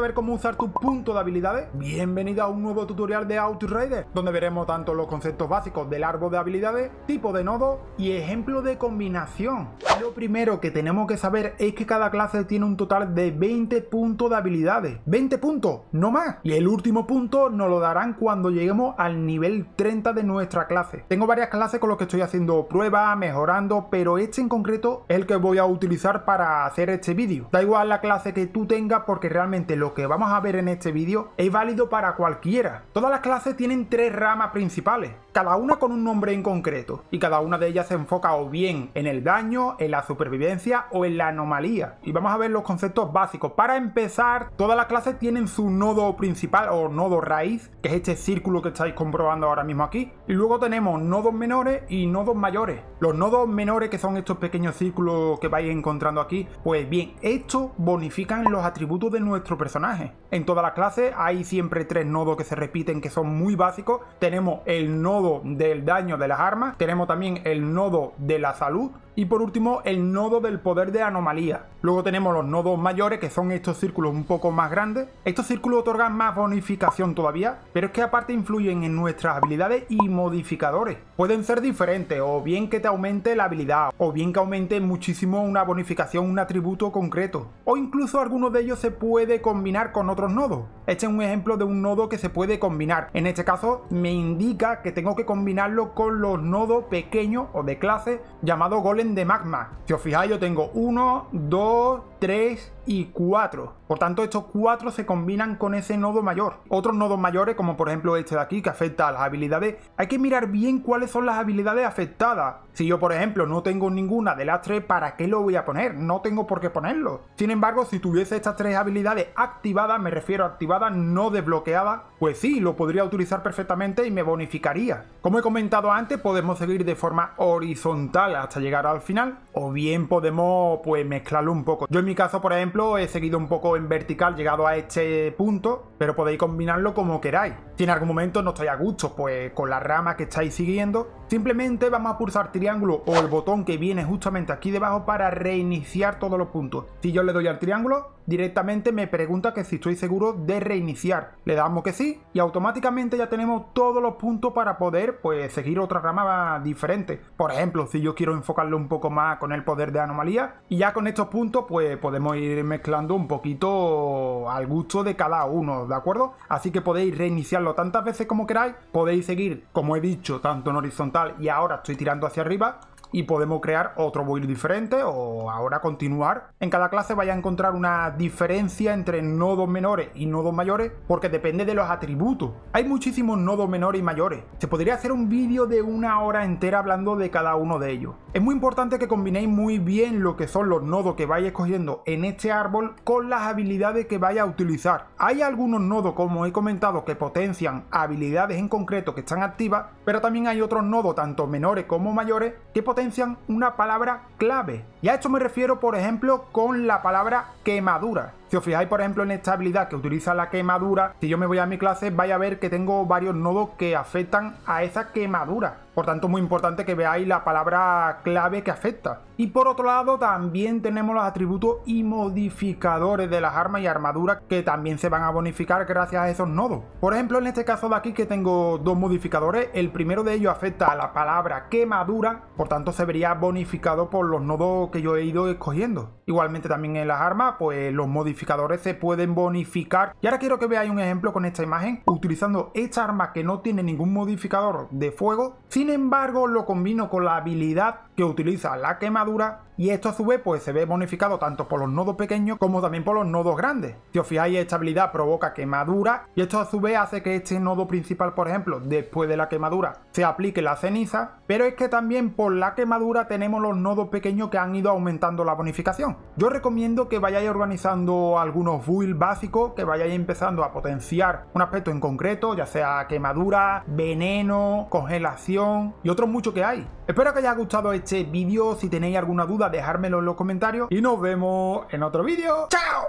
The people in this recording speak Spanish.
ver cómo usar tu punto de habilidades? Bienvenido a un nuevo tutorial de Outrider, donde veremos tanto los conceptos básicos del árbol de habilidades, tipo de nodo y ejemplo de combinación. Lo primero que tenemos que saber es que cada clase tiene un total de 20 puntos de habilidades. 20 puntos, no más. Y el último punto nos lo darán cuando lleguemos al nivel 30 de nuestra clase. Tengo varias clases con las que estoy haciendo pruebas, mejorando, pero este en concreto es el que voy a utilizar para hacer este vídeo. Da igual la clase que tú tengas porque realmente lo que vamos a ver en este vídeo es válido para cualquiera. Todas las clases tienen tres ramas principales, cada una con un nombre en concreto, y cada una de ellas se enfoca o bien en el daño, en la supervivencia o en la anomalía. Y vamos a ver los conceptos básicos. Para empezar, todas las clases tienen su nodo principal o nodo raíz, que es este círculo que estáis comprobando ahora mismo aquí. Y luego tenemos nodos menores y nodos mayores. Los nodos menores, que son estos pequeños círculos que vais encontrando aquí, pues bien, estos bonifican los atributos de nuestro personaje en toda la clase hay siempre tres nodos que se repiten que son muy básicos. Tenemos el nodo del daño de las armas, tenemos también el nodo de la salud y por último el nodo del poder de anomalía. Luego tenemos los nodos mayores, que son estos círculos un poco más grandes. Estos círculos otorgan más bonificación todavía, pero es que aparte influyen en nuestras habilidades y modificadores. Pueden ser diferentes, o bien que te aumente la habilidad, o bien que aumente muchísimo una bonificación, un atributo concreto. O incluso alguno de ellos se puede combinar con otros nodos. Este es un ejemplo de un nodo que se puede combinar. En este caso me indica que tengo que combinarlo con los nodos pequeños o de clase llamado golem de magma. Si os fijáis yo tengo 1, 2, 3 y 4. Por tanto, estos cuatro se combinan con ese nodo mayor. Otros nodos mayores, como por ejemplo este de aquí, que afecta a las habilidades, hay que mirar bien cuáles son las habilidades afectadas. Si yo, por ejemplo, no tengo ninguna de las tres, ¿para qué lo voy a poner? No tengo por qué ponerlo. Sin embargo, si tuviese estas tres habilidades activadas, me refiero a activadas, no desbloqueadas, pues sí, lo podría utilizar perfectamente y me bonificaría. Como he comentado antes, podemos seguir de forma horizontal hasta llegar al final, o bien podemos pues mezclarlo un poco. Yo en mi caso, por ejemplo, he seguido un poco en vertical llegado a este punto, pero podéis combinarlo como queráis. Si en algún momento no estáis a gusto pues, con la rama que estáis siguiendo, simplemente vamos a pulsar triángulo o el botón que viene justamente aquí debajo para reiniciar todos los puntos. Si yo le doy al triángulo, directamente me pregunta que si estoy seguro de reiniciar. Le damos que sí y automáticamente ya tenemos todos los puntos para poder pues, seguir otra rama diferente. Por ejemplo, si yo quiero enfocarlo un poco más con el poder de anomalía y ya con estos puntos pues podemos ir mezclando un poquito al gusto de cada uno, ¿de acuerdo? Así que podéis reiniciar tantas veces como queráis. Podéis seguir, como he dicho, tanto en horizontal y ahora estoy tirando hacia arriba, y podemos crear otro build diferente o ahora continuar. En cada clase vaya a encontrar una diferencia entre nodos menores y nodos mayores porque depende de los atributos. Hay muchísimos nodos menores y mayores. Se podría hacer un vídeo de una hora entera hablando de cada uno de ellos. Es muy importante que combinéis muy bien lo que son los nodos que vais escogiendo en este árbol con las habilidades que vais a utilizar. Hay algunos nodos, como he comentado, que potencian habilidades en concreto que están activas, pero también hay otros nodos, tanto menores como mayores, que potencian una palabra clave. Y a esto me refiero, por ejemplo, con la palabra quemadura. Si os fijáis, por ejemplo, en esta habilidad que utiliza la quemadura, si yo me voy a mi clase, vaya a ver que tengo varios nodos que afectan a esa quemadura. Por tanto, muy importante que veáis la palabra clave que afecta. Y por otro lado, también tenemos los atributos y modificadores de las armas y armaduras que también se van a bonificar gracias a esos nodos. Por ejemplo, en este caso de aquí que tengo dos modificadores, el primero de ellos afecta a la palabra quemadura, por tanto se vería bonificado por los nodos que yo he ido escogiendo. Igualmente también en las armas, pues los modificadores modificadores se pueden bonificar. Y ahora quiero que veáis un ejemplo con esta imagen, utilizando esta arma que no tiene ningún modificador de fuego, sin embargo lo combino con la habilidad que utiliza la quemadura y esto a su vez pues se ve bonificado tanto por los nodos pequeños como también por los nodos grandes. Si os fijáis, estabilidad provoca quemadura y esto a su vez hace que este nodo principal, por ejemplo, después de la quemadura se aplique la ceniza, pero es que también por la quemadura tenemos los nodos pequeños que han ido aumentando la bonificación. Yo recomiendo que vayáis organizando algunos builds básicos, que vayáis empezando a potenciar un aspecto en concreto, ya sea quemadura, veneno, congelación y otros muchos que hay. Espero que haya gustado este vídeo, si tenéis alguna duda dejármelo en los comentarios y nos vemos en otro vídeo. ¡Chao!